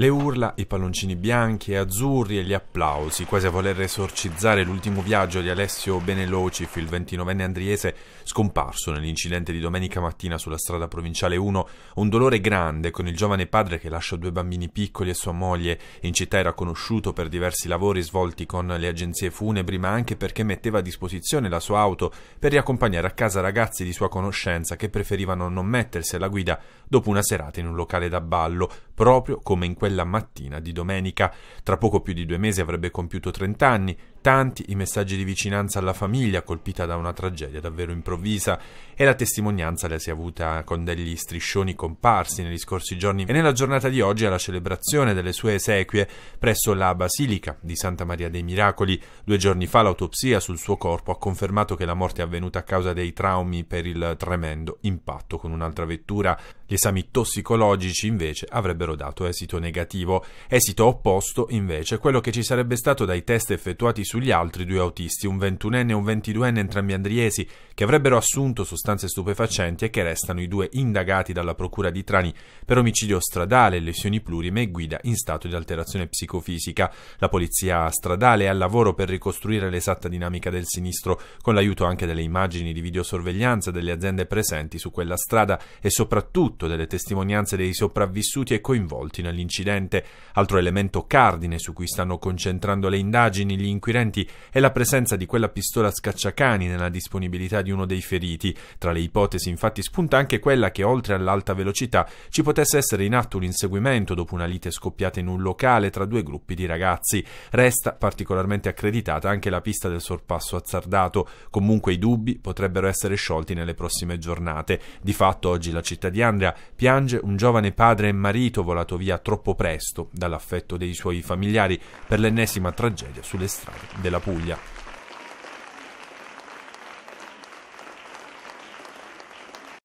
Le urla, i palloncini bianchi e azzurri e gli applausi, quasi a voler esorcizzare l'ultimo viaggio di Alessio Beneloci, il 29enne andriese scomparso nell'incidente di domenica mattina sulla strada provinciale 1, un dolore grande con il giovane padre che lascia due bambini piccoli e sua moglie. In città era conosciuto per diversi lavori svolti con le agenzie funebri, ma anche perché metteva a disposizione la sua auto per riaccompagnare a casa ragazzi di sua conoscenza che preferivano non mettersi alla guida dopo una serata in un locale da ballo, proprio come in quella mattina di domenica. Tra poco più di due mesi avrebbe compiuto 30 anni, tanti i messaggi di vicinanza alla famiglia colpita da una tragedia davvero improvvisa e la testimonianza la si è avuta con degli striscioni comparsi negli scorsi giorni e nella giornata di oggi alla celebrazione delle sue esequie presso la Basilica di Santa Maria dei Miracoli. Due giorni fa l'autopsia sul suo corpo ha confermato che la morte è avvenuta a causa dei traumi per il tremendo impatto con un'altra vettura. Gli esami tossicologici invece avrebbero dato esito negativo, esito opposto invece quello che ci sarebbe stato dai test effettuati sugli altri due autisti, un 21enne e un 22enne entrambi andriesi, che avrebbero assunto sostanze stupefacenti e che restano i due indagati dalla procura di Trani per omicidio stradale, lesioni plurime e guida in stato di alterazione psicofisica. La polizia stradale è al lavoro per ricostruire l'esatta dinamica del sinistro con l'aiuto anche delle immagini di videosorveglianza delle aziende presenti su quella strada e soprattutto delle testimonianze dei sopravvissuti e coinvolti nell'incidente. Altro elemento cardine su cui stanno concentrando le indagini gli inquirenti incidenti è la presenza di quella pistola scacciacani nella disponibilità di uno dei feriti. Tra le ipotesi infatti spunta anche quella che oltre all'alta velocità ci potesse essere in atto un inseguimento dopo una lite scoppiata in un locale tra due gruppi di ragazzi. Resta particolarmente accreditata anche la pista del sorpasso azzardato. Comunque i dubbi potrebbero essere sciolti nelle prossime giornate. Di fatto oggi la città di Andrea piange un giovane padre e marito volato via troppo presto dall'affetto dei suoi familiari per l'ennesima tragedia sulle strade della Puglia.